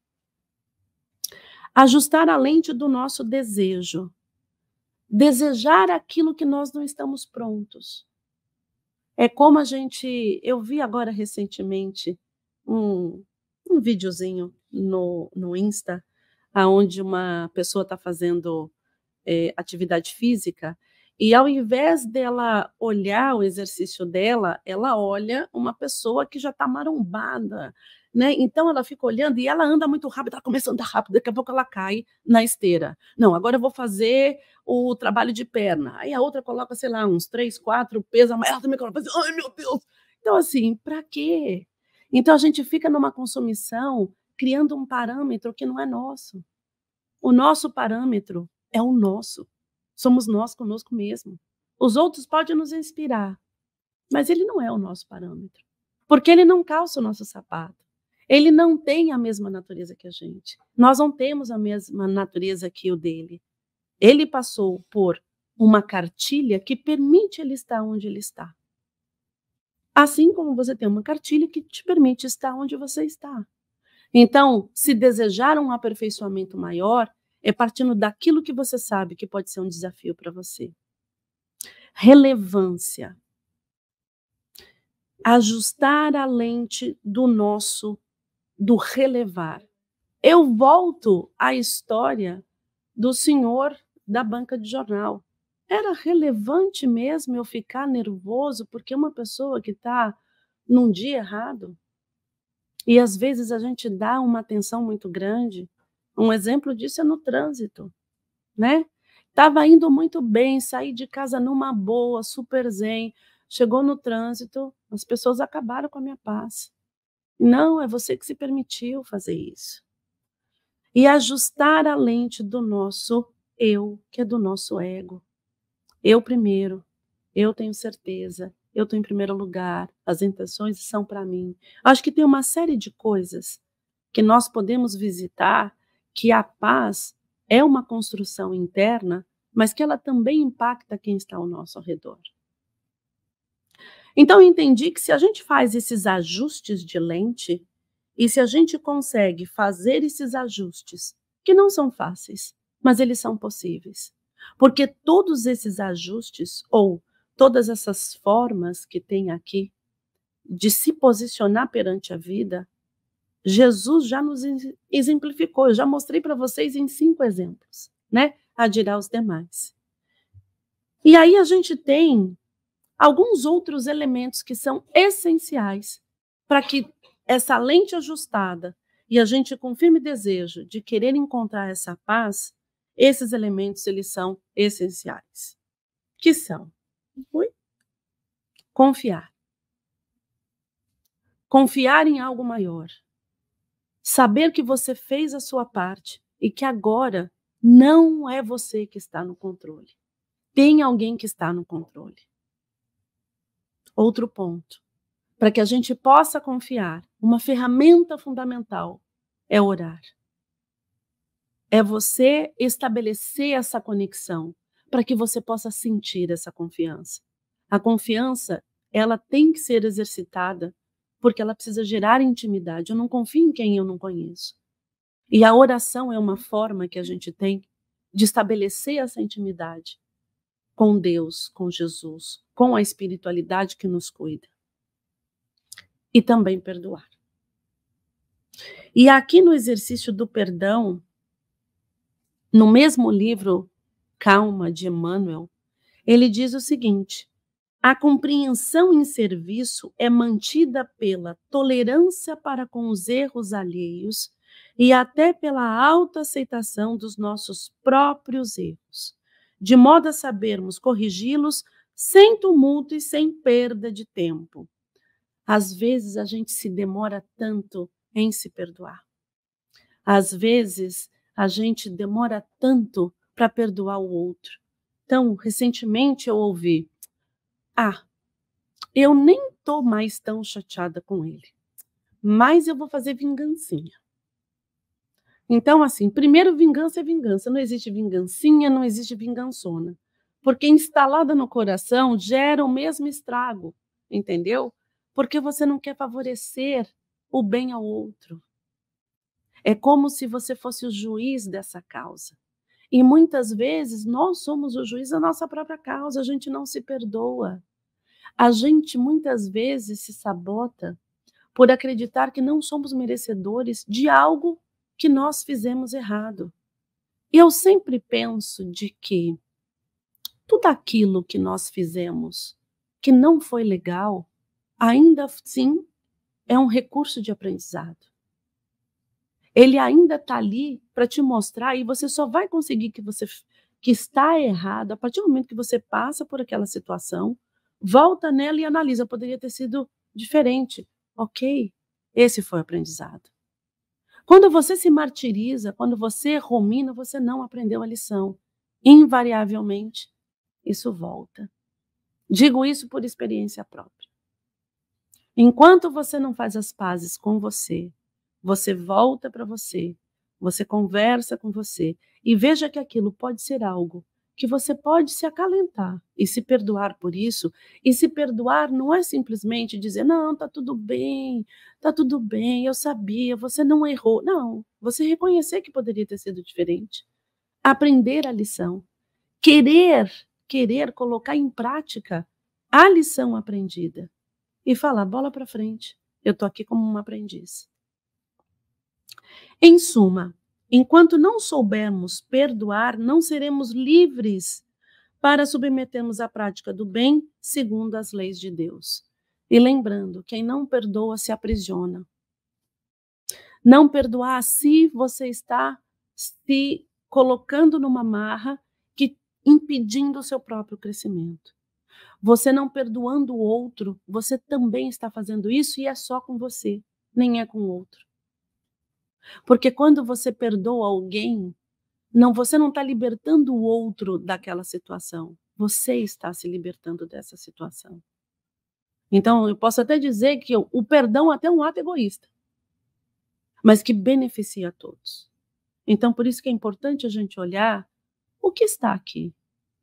[SPEAKER 1] Ajustar a lente do nosso desejo. Desejar aquilo que nós não estamos prontos. É como a gente. Eu vi agora recentemente um, um videozinho no, no Insta, onde uma pessoa está fazendo é, atividade física e ao invés dela olhar o exercício dela, ela olha uma pessoa que já está marombada, né? Então ela fica olhando e ela anda muito rápido, ela começa a andar rápido, daqui a pouco ela cai na esteira. Não, agora eu vou fazer o trabalho de perna. Aí a outra coloca, sei lá, uns três, quatro pesos, ela também coloca, assim, ai meu Deus! Então, assim, para quê? Então a gente fica numa consumição criando um parâmetro que não é nosso. O nosso parâmetro é o nosso. Somos nós conosco mesmo. Os outros podem nos inspirar, mas ele não é o nosso parâmetro, porque ele não calça o nosso sapato. Ele não tem a mesma natureza que a gente. Nós não temos a mesma natureza que o dele. Ele passou por uma cartilha que permite ele estar onde ele está. Assim como você tem uma cartilha que te permite estar onde você está. Então, se desejar um aperfeiçoamento maior, é partindo daquilo que você sabe que pode ser um desafio para você. Relevância. Ajustar a lente do nosso, do relevar. Eu volto à história do senhor da banca de jornal. Era relevante mesmo eu ficar nervoso porque uma pessoa que está num dia errado, e às vezes a gente dá uma atenção muito grande, um exemplo disso é no trânsito, né? Estava indo muito bem, saí de casa numa boa, super zen. Chegou no trânsito, as pessoas acabaram com a minha paz. Não, é você que se permitiu fazer isso. E ajustar a lente do nosso eu, que é do nosso ego. Eu primeiro, eu tenho certeza, eu estou em primeiro lugar, as intenções são para mim. Acho que tem uma série de coisas que nós podemos visitar que a paz é uma construção interna, mas que ela também impacta quem está ao nosso redor. Então, entendi que se a gente faz esses ajustes de lente, e se a gente consegue fazer esses ajustes, que não são fáceis, mas eles são possíveis. Porque todos esses ajustes, ou todas essas formas que tem aqui de se posicionar perante a vida, Jesus já nos exemplificou, eu já mostrei para vocês em cinco exemplos, né? A dirá os demais. E aí a gente tem alguns outros elementos que são essenciais para que essa lente ajustada e a gente com firme desejo de querer encontrar essa paz, esses elementos eles são essenciais. Que são? Ui? Confiar. Confiar em algo maior saber que você fez a sua parte e que agora não é você que está no controle. Tem alguém que está no controle. Outro ponto. Para que a gente possa confiar, uma ferramenta fundamental é orar. É você estabelecer essa conexão para que você possa sentir essa confiança. A confiança, ela tem que ser exercitada porque ela precisa gerar intimidade. Eu não confio em quem eu não conheço. E a oração é uma forma que a gente tem de estabelecer essa intimidade com Deus, com Jesus, com a espiritualidade que nos cuida. E também perdoar. E aqui no exercício do perdão, no mesmo livro Calma de Emmanuel, ele diz o seguinte: a compreensão em serviço é mantida pela tolerância para com os erros alheios e até pela autoaceitação dos nossos próprios erros, de modo a sabermos corrigi-los sem tumulto e sem perda de tempo. Às vezes a gente se demora tanto em se perdoar. Às vezes a gente demora tanto para perdoar o outro. Então, recentemente eu ouvi: ah, eu nem tô mais tão chateada com ele, mas eu vou fazer vingancinha. Então, assim, primeiro vingança é vingança. Não existe vingancinha, não existe vingançona. Porque instalada no coração gera o mesmo estrago, entendeu? Porque você não quer favorecer o bem ao outro. É como se você fosse o juiz dessa causa. E muitas vezes nós somos o juiz da nossa própria causa, a gente não se perdoa. A gente muitas vezes se sabota por acreditar que não somos merecedores de algo que nós fizemos errado. E Eu sempre penso de que tudo aquilo que nós fizemos que não foi legal, ainda assim é um recurso de aprendizado. Ele ainda está ali para te mostrar e você só vai conseguir que você que está errado a partir do momento que você passa por aquela situação, volta nela e analisa. Poderia ter sido diferente. Ok, esse foi o aprendizado. Quando você se martiriza, quando você rumina, você não aprendeu a lição. Invariavelmente, isso volta. Digo isso por experiência própria. Enquanto você não faz as pazes com você, você volta para você, você conversa com você e veja que aquilo pode ser algo que você pode se acalentar e se perdoar por isso. E se perdoar não é simplesmente dizer, não, tá tudo bem, tá tudo bem, eu sabia, você não errou. Não, você reconhecer que poderia ter sido diferente. Aprender a lição. Querer, querer colocar em prática a lição aprendida. E falar, bola para frente, eu tô aqui como um aprendiz. Em suma, enquanto não soubermos perdoar, não seremos livres para submetermos à prática do bem segundo as leis de Deus. E lembrando, quem não perdoa se aprisiona. Não perdoar a si, você está se colocando numa marra que impedindo o seu próprio crescimento. Você não perdoando o outro, você também está fazendo isso e é só com você, nem é com o outro. Porque quando você perdoa alguém, não você não está libertando o outro daquela situação. Você está se libertando dessa situação. Então, eu posso até dizer que o perdão até é um ato egoísta, mas que beneficia a todos. Então, por isso que é importante a gente olhar o que está aqui.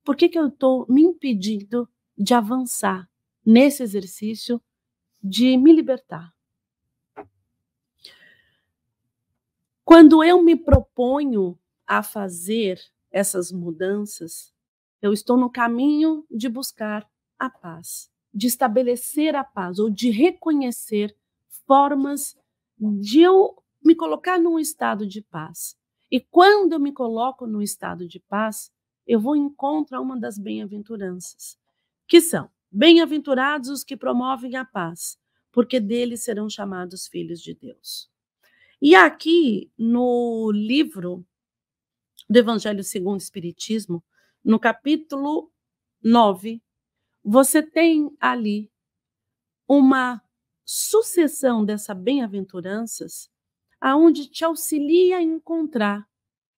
[SPEAKER 1] Por que, que eu estou me impedindo de avançar nesse exercício de me libertar? Quando eu me proponho a fazer essas mudanças, eu estou no caminho de buscar a paz, de estabelecer a paz ou de reconhecer formas de eu me colocar num estado de paz. E quando eu me coloco num estado de paz, eu vou encontrar uma das bem-aventuranças, que são: bem-aventurados os que promovem a paz, porque deles serão chamados filhos de Deus. E aqui no livro do Evangelho segundo o Espiritismo, no capítulo 9, você tem ali uma sucessão dessas bem-aventuranças aonde te auxilia a encontrar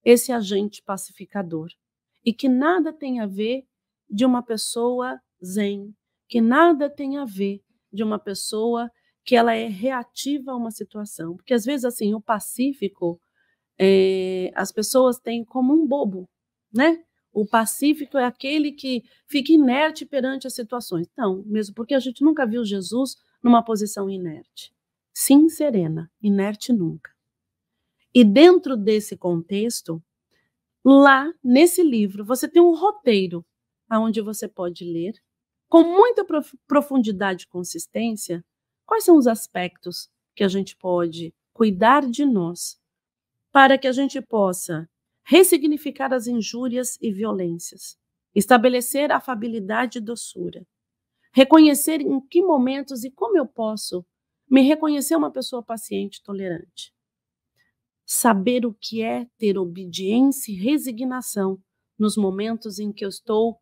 [SPEAKER 1] esse agente pacificador e que nada tem a ver de uma pessoa zen, que nada tem a ver de uma pessoa que ela é reativa a uma situação. Porque às vezes, assim, o pacífico, é, as pessoas têm como um bobo, né? O pacífico é aquele que fica inerte perante as situações. Não, mesmo porque a gente nunca viu Jesus numa posição inerte. Sim, serena, inerte nunca. E dentro desse contexto, lá nesse livro, você tem um roteiro aonde você pode ler com muita profundidade e consistência Quais são os aspectos que a gente pode cuidar de nós para que a gente possa ressignificar as injúrias e violências, estabelecer afabilidade e doçura, reconhecer em que momentos e como eu posso me reconhecer uma pessoa paciente e tolerante, saber o que é ter obediência e resignação nos momentos em que eu estou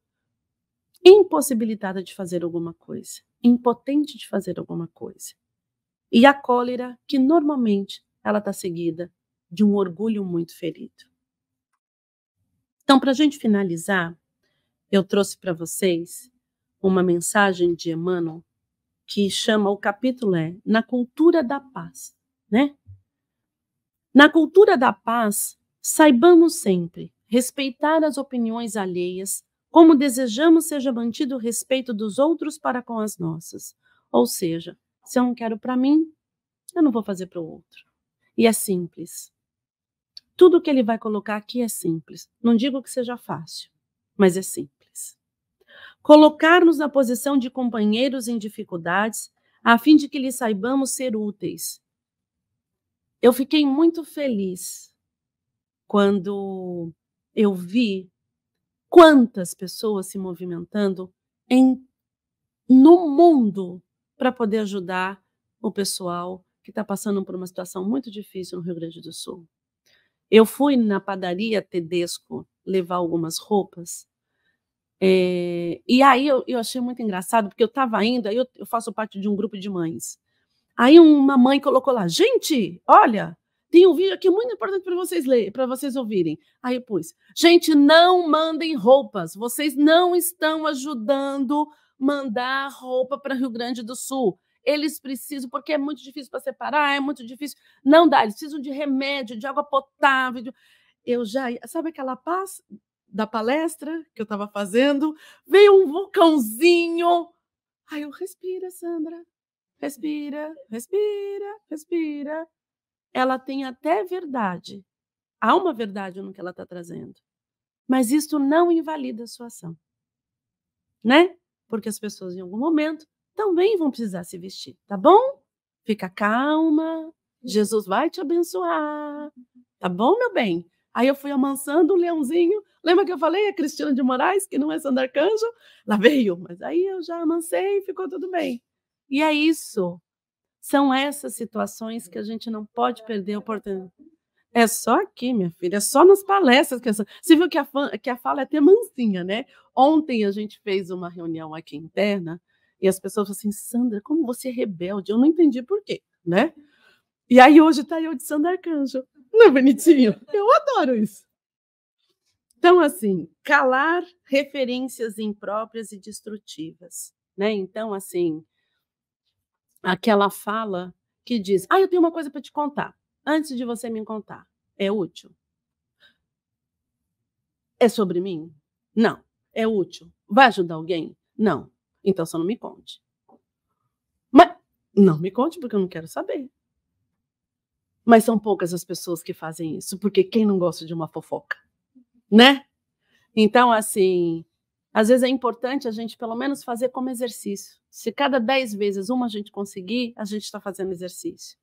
[SPEAKER 1] impossibilitada de fazer alguma coisa impotente de fazer alguma coisa. E a cólera, que normalmente ela está seguida de um orgulho muito ferido. Então, para a gente finalizar, eu trouxe para vocês uma mensagem de Emmanuel que chama o capítulo é Na Cultura da Paz, né? Na cultura da paz, saibamos sempre respeitar as opiniões alheias como desejamos seja mantido o respeito dos outros para com as nossas. Ou seja, se eu não quero para mim, eu não vou fazer para o outro. E é simples. Tudo que ele vai colocar aqui é simples. Não digo que seja fácil, mas é simples. Colocar-nos na posição de companheiros em dificuldades, a fim de que lhes saibamos ser úteis. Eu fiquei muito feliz quando eu vi quantas pessoas se movimentando em no mundo para poder ajudar o pessoal que está passando por uma situação muito difícil no Rio Grande do Sul. Eu fui na padaria Tedesco levar algumas roupas. É, e aí eu, eu, achei muito engraçado, porque eu estava indo, aí eu, eu faço parte de um grupo de mães. Aí uma mãe colocou lá, gente, olha, tem um vídeo aqui muito importante para vocês lerem, para vocês ouvirem. Aí eu pus: gente, não mandem roupas. Vocês não estão ajudando mandar roupa para Rio Grande do Sul. Eles precisam, porque é muito difícil para separar, é muito difícil. Não dá, eles precisam de remédio, de água potável. De... Eu já. Sabe aquela paz da palestra que eu estava fazendo? Veio um vulcãozinho. Aí eu respira, Sandra. Respira, respira, respira ela tem até verdade. Há uma verdade no que ela está trazendo. Mas isso não invalida a sua ação. Né? Porque as pessoas, em algum momento, também vão precisar se vestir, tá bom? Fica calma. Jesus vai te abençoar. Tá bom, meu bem? Aí eu fui amansando o leãozinho. Lembra que eu falei a Cristina de Moraes, que não é sandarcanjo Lá veio, mas aí eu já amansei e ficou tudo bem. E é isso. São essas situações que a gente não pode perder a oportunidade. É só aqui, minha filha, é só nas palestras. Que essa... É você viu que a, fã, que a fala é até mansinha, né? Ontem a gente fez uma reunião aqui interna e as pessoas falaram assim, Sandra, como você é rebelde? Eu não entendi por quê, né? E aí hoje está eu de Sandra Arcanjo. Não é bonitinho? Eu adoro isso. Então, assim, calar referências impróprias e destrutivas. Né? Então, assim, aquela fala que diz: Ah, eu tenho uma coisa para te contar. Antes de você me contar, é útil? É sobre mim? Não. É útil? Vai ajudar alguém? Não. Então só não me conte. Mas não me conte porque eu não quero saber. Mas são poucas as pessoas que fazem isso, porque quem não gosta de uma fofoca, né? Então, assim, às vezes é importante a gente, pelo menos, fazer como exercício. Se cada dez vezes uma a gente conseguir, a gente está fazendo exercício.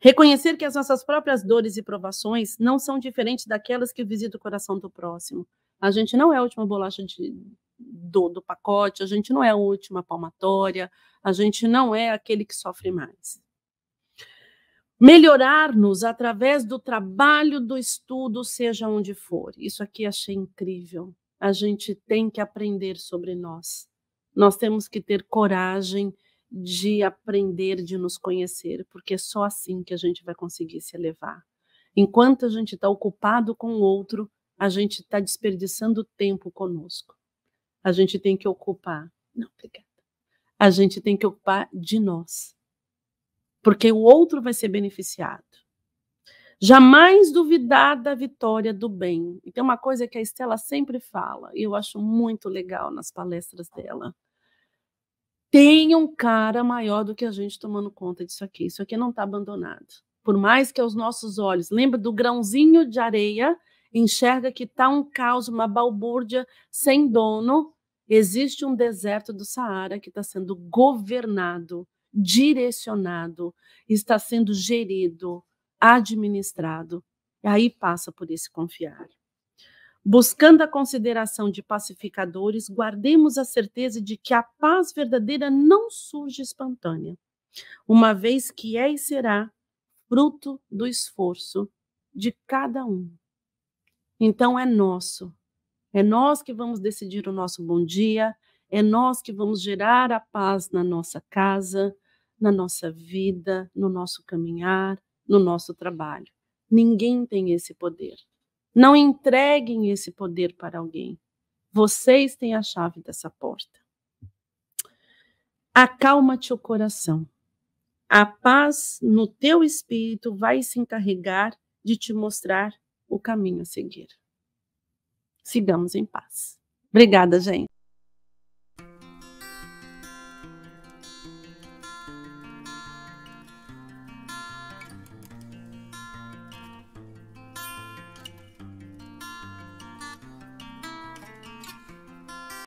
[SPEAKER 1] Reconhecer que as nossas próprias dores e provações não são diferentes daquelas que visitam o coração do próximo. A gente não é a última bolacha de, do, do pacote, a gente não é a última palmatória, a gente não é aquele que sofre mais. Melhorar-nos através do trabalho, do estudo, seja onde for. Isso aqui achei incrível a gente tem que aprender sobre nós. Nós temos que ter coragem de aprender, de nos conhecer, porque é só assim que a gente vai conseguir se elevar. Enquanto a gente está ocupado com o outro, a gente está desperdiçando tempo conosco. A gente tem que ocupar. Não, obrigada. A gente tem que ocupar de nós. Porque o outro vai ser beneficiado. Jamais duvidar da vitória do bem. E tem uma coisa que a Estela sempre fala, e eu acho muito legal nas palestras dela. Tem um cara maior do que a gente tomando conta disso aqui. Isso aqui não está abandonado. Por mais que aos nossos olhos, lembra do grãozinho de areia, enxerga que está um caos, uma balbúrdia sem dono. Existe um deserto do Saara que está sendo governado, direcionado, está sendo gerido administrado. E aí passa por esse confiar. Buscando a consideração de pacificadores, guardemos a certeza de que a paz verdadeira não surge espontânea, uma vez que é e será fruto do esforço de cada um. Então é nosso. É nós que vamos decidir o nosso bom dia, é nós que vamos gerar a paz na nossa casa, na nossa vida, no nosso caminhar, no nosso trabalho. Ninguém tem esse poder. Não entreguem esse poder para alguém. Vocês têm a chave dessa porta. Acalma-te o coração. A paz no teu espírito vai se encarregar de te mostrar o caminho a seguir. Sigamos em paz. Obrigada, gente.